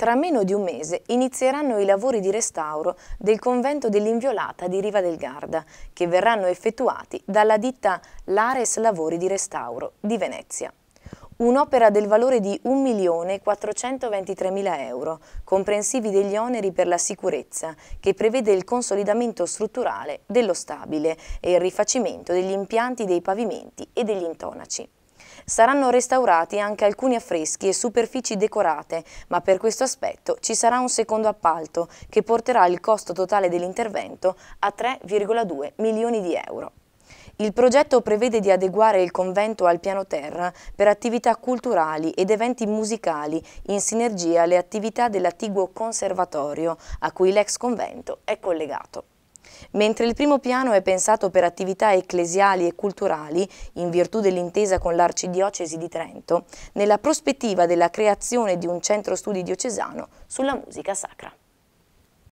Tra meno di un mese inizieranno i lavori di restauro del convento dell'Inviolata di Riva del Garda, che verranno effettuati dalla ditta Lares Lavori di Restauro di Venezia. Un'opera del valore di 1.423.000 euro, comprensivi degli oneri per la sicurezza, che prevede il consolidamento strutturale dello stabile e il rifacimento degli impianti dei pavimenti e degli intonaci. Saranno restaurati anche alcuni affreschi e superfici decorate, ma per questo aspetto ci sarà un secondo appalto che porterà il costo totale dell'intervento a 3,2 milioni di euro. Il progetto prevede di adeguare il convento al piano terra per attività culturali ed eventi musicali in sinergia alle attività dell'attiguo conservatorio a cui l'ex convento è collegato. Mentre il primo piano è pensato per attività ecclesiali e culturali, in virtù dell'intesa con l'Arcidiocesi di Trento, nella prospettiva della creazione di un centro studi diocesano sulla musica sacra.